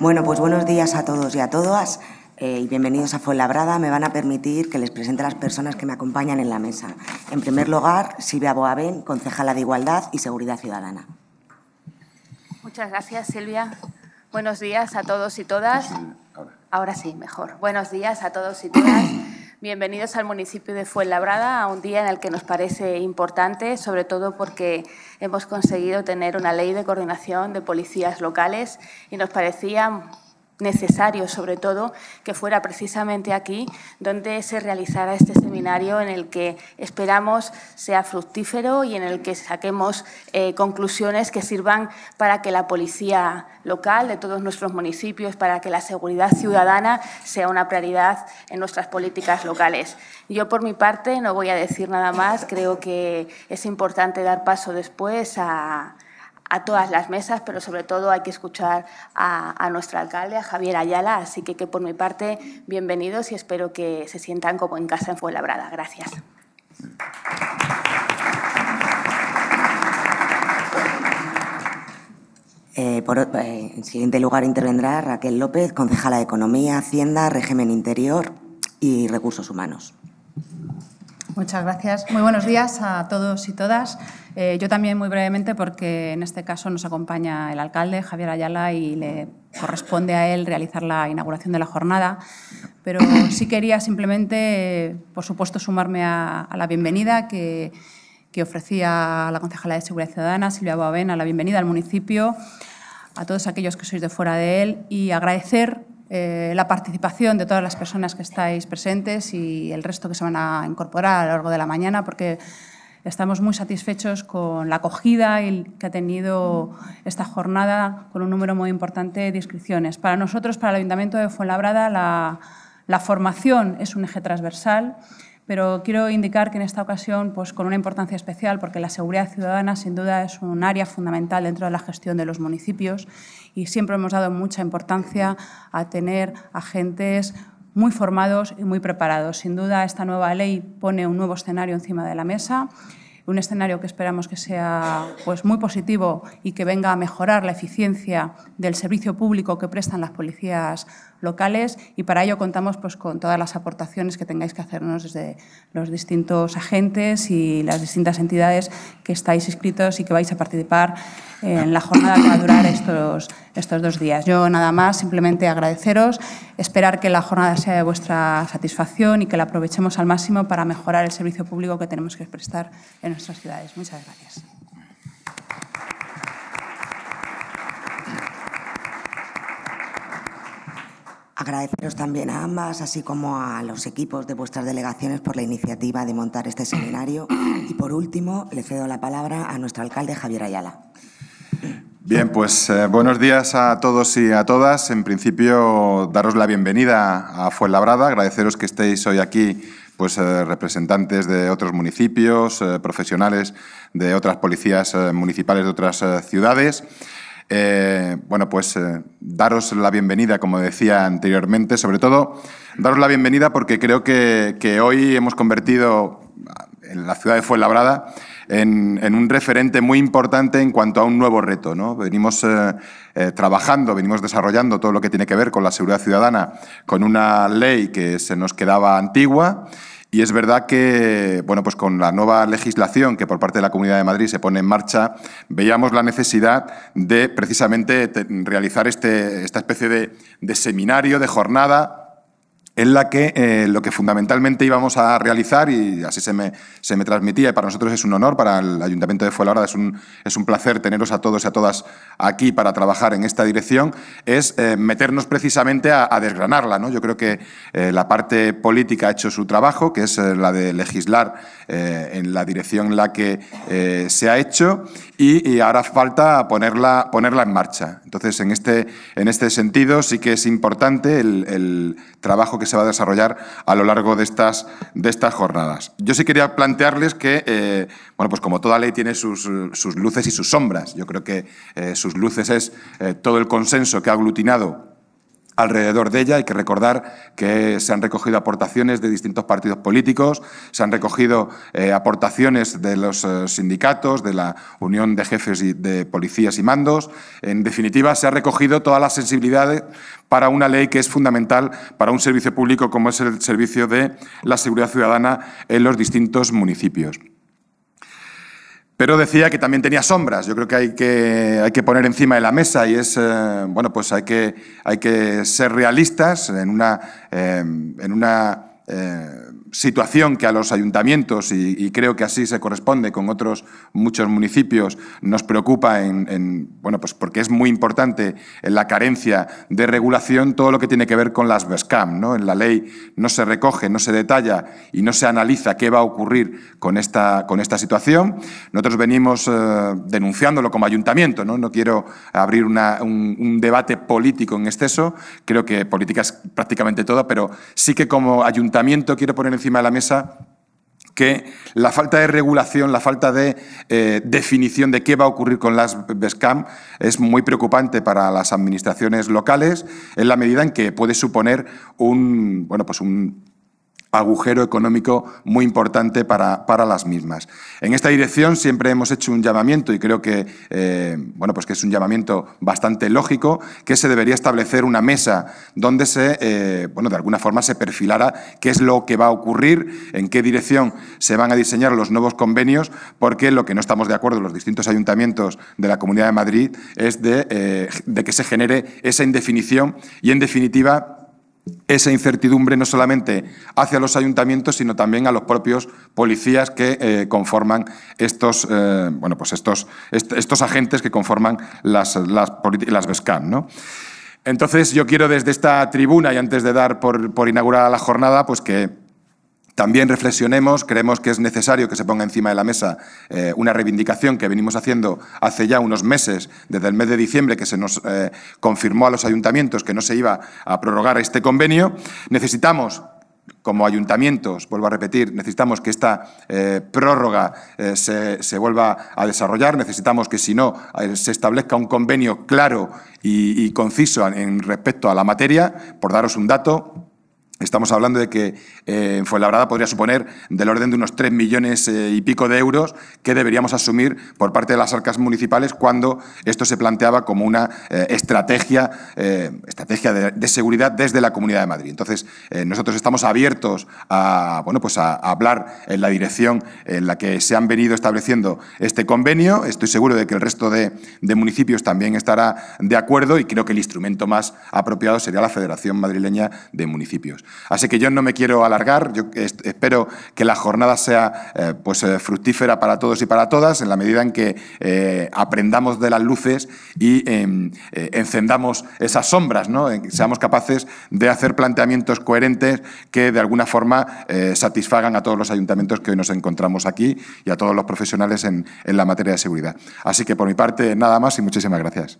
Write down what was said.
Bueno, pues buenos días a todos y a todas eh, y bienvenidos a Fuenlabrada. Me van a permitir que les presente a las personas que me acompañan en la mesa. En primer lugar, Silvia Boabén, concejala de Igualdad y Seguridad Ciudadana. Muchas gracias, Silvia. Buenos días a todos y todas. Ahora sí, mejor. Buenos días a todos y todas. Bienvenidos al municipio de Fuenlabrada, a un día en el que nos parece importante, sobre todo porque hemos conseguido tener una ley de coordinación de policías locales y nos parecía necesario, sobre todo, que fuera precisamente aquí donde se realizara este seminario en el que esperamos sea fructífero y en el que saquemos eh, conclusiones que sirvan para que la policía local de todos nuestros municipios, para que la seguridad ciudadana sea una prioridad en nuestras políticas locales. Yo, por mi parte, no voy a decir nada más. Creo que es importante dar paso después a a todas las mesas, pero sobre todo hay que escuchar a, a nuestro alcalde, a Javier Ayala. Así que, por mi parte, bienvenidos y espero que se sientan como en casa en Fuenlabrada. Gracias. Eh, eh, en siguiente lugar intervendrá Raquel López, concejala de Economía, Hacienda, Régimen Interior y Recursos Humanos. Muchas gracias. Muy buenos días a todos y todas. Eh, yo también muy brevemente porque en este caso nos acompaña el alcalde Javier Ayala y le corresponde a él realizar la inauguración de la jornada. Pero sí quería simplemente, por supuesto, sumarme a, la bienvenida que, ofrecía la concejala de Seguridad Ciudadana, Silvia a la bienvenida al municipio, a todos aquellos que sois de fuera de él y agradecer eh, la participación de todas las personas que estáis presentes y el resto que se van a incorporar a lo largo de la mañana, porque estamos muy satisfechos con la acogida que ha tenido esta jornada, con un número muy importante de inscripciones. Para nosotros, para el Ayuntamiento de Fuenlabrada, la formación es un eje transversal pero quiero indicar que en esta ocasión, pues con una importancia especial, porque la seguridad ciudadana sin duda es un área fundamental dentro de la gestión de los municipios y siempre hemos dado mucha importancia a tener agentes muy formados y muy preparados. Sin duda, esta nueva ley pone un nuevo escenario encima de la mesa un escenario que esperamos que sea pues, muy positivo y que venga a mejorar la eficiencia del servicio público que prestan las policías locales y para ello contamos pues, con todas las aportaciones que tengáis que hacernos desde los distintos agentes y las distintas entidades que estáis inscritos y que vais a participar en la jornada que va a durar estos, estos dos días. Yo nada más, simplemente agradeceros, esperar que la jornada sea de vuestra satisfacción y que la aprovechemos al máximo para mejorar el servicio público que tenemos que prestar en nuestras ciudades. Muchas gracias. Agradeceros también a ambas, así como a los equipos de vuestras delegaciones por la iniciativa de montar este seminario. Y por último, le cedo la palabra a nuestro alcalde Javier Ayala. Bien, pues eh, buenos días a todos y a todas. En principio, daros la bienvenida a Fuenlabrada, agradeceros que estéis hoy aquí pues, eh, representantes de otros municipios, eh, profesionales de otras policías municipales de otras ciudades. Eh, bueno, pues eh, daros la bienvenida, como decía anteriormente, sobre todo daros la bienvenida porque creo que, hoy hemos convertido la ciudad de Fuenlabrada en, un referente muy importante en cuanto a un nuevo reto. ¿no? Venimos eh, trabajando, venimos desarrollando todo lo que tiene que ver con la seguridad ciudadana, con una ley que se nos quedaba antigua y es verdad que, bueno, pues con la nueva legislación que por parte de la Comunidad de Madrid se pone en marcha, veíamos la necesidad de precisamente realizar este, esta especie de, de seminario, de jornada, en la que eh, lo que fundamentalmente íbamos a realizar, y así se me, se me transmitía, y para nosotros es un honor, para el Ayuntamiento de Fuenlabrada es un, es un placer teneros a todos y a todas aquí para trabajar en esta dirección, es eh, meternos precisamente a, desgranarla. ¿no? Yo creo que eh, la parte política ha hecho su trabajo, que es la de legislar en la dirección en la que se ha hecho, y, ahora falta ponerla, ponerla en marcha. Entonces, en este, en este sentido, sí que es importante el trabajo que que se va a desarrollar a lo largo de estas, de estas jornadas. Yo sí quería plantearles que, eh, bueno, pues como toda ley tiene sus, luces y sus sombras, yo creo que eh, sus luces es eh, todo el consenso que ha aglutinado alrededor de ella. Hay que recordar que se han recogido aportaciones de distintos partidos políticos, se han recogido eh, aportaciones de los eh, sindicatos, de la Unión de Jefes y de Policías y Mandos. En definitiva, se ha recogido todas las sensibilidades para una ley que es fundamental para un servicio público como es el servicio de la seguridad ciudadana en los distintos municipios. Pero decía que también tenía sombras. Yo creo que hay que, hay que poner encima de la mesa y es, eh, bueno, pues hay que, hay que ser realistas en una, eh, en una eh, situación que a los ayuntamientos, y, creo que así se corresponde con otros muchos municipios, nos preocupa en, bueno, pues porque es muy importante en la carencia de regulación todo lo que tiene que ver con las BESCAM. ¿no? En la ley no se recoge, no se detalla y no se analiza qué va a ocurrir con esta, con esta situación. Nosotros venimos eh, denunciándolo como ayuntamiento, ¿no? no quiero abrir un, debate político en exceso, creo que política es prácticamente todo, pero sí que como ayuntamiento quiero poner en encima de la mesa que la falta de regulación, la falta de eh, definición de qué va a ocurrir con las BESCAM es muy preocupante para las administraciones locales en la medida en que puede suponer un, bueno, pues un agujero económico muy importante para, las mismas. En esta dirección siempre hemos hecho un llamamiento y creo que, eh, bueno, pues que es un llamamiento bastante lógico, que se debería establecer una mesa donde se, eh, bueno, de alguna forma se perfilara qué es lo que va a ocurrir, en qué dirección se van a diseñar los nuevos convenios, porque lo que no estamos de acuerdo los distintos ayuntamientos de la Comunidad de Madrid es de, eh, de que se genere esa indefinición y, en definitiva, esa incertidumbre no solamente hacia los ayuntamientos, sino también a los propios policías que eh, conforman estos, eh, bueno, pues estos, estos agentes que conforman las, las, las ¿no? Entonces, yo quiero desde esta tribuna y antes de dar por, por inaugurada la jornada, pues que también reflexionemos, creemos que es necesario que se ponga encima de la mesa eh, una reivindicación que venimos haciendo hace ya unos meses, desde el mes de diciembre, que se nos eh, confirmó a los ayuntamientos que no se iba a prorrogar este convenio. Necesitamos como ayuntamientos, vuelvo a repetir, necesitamos que esta eh, prórroga se, vuelva a desarrollar, necesitamos que si no se establezca un convenio claro y, y conciso en respecto a la materia. Por daros un dato, Estamos hablando de que eh, Fuenlabrada podría suponer del orden de unos tres millones eh, y pico de euros que deberíamos asumir por parte de las arcas municipales cuando esto se planteaba como una eh, estrategia, eh, de, seguridad desde la Comunidad de Madrid. Entonces, nosotros estamos abiertos a, bueno, pues a, hablar en la dirección en la que se han venido estableciendo este convenio. Estoy seguro de que el resto de municipios también estará de acuerdo y creo que el instrumento más apropiado sería la Federación Madrileña de Municipios. Así que yo no me quiero alargar, espero que la jornada sea eh, pues, eh, fructífera para todos y para todas, en la medida en que eh, aprendamos de las luces y em, encendamos esas sombras, ¿no? seamos capaces de hacer planteamientos coherentes que de alguna forma satisfagan a todos los ayuntamientos que hoy nos encontramos aquí y a todos los profesionales en la materia de seguridad. Así que por mi parte, nada más y muchísimas gracias.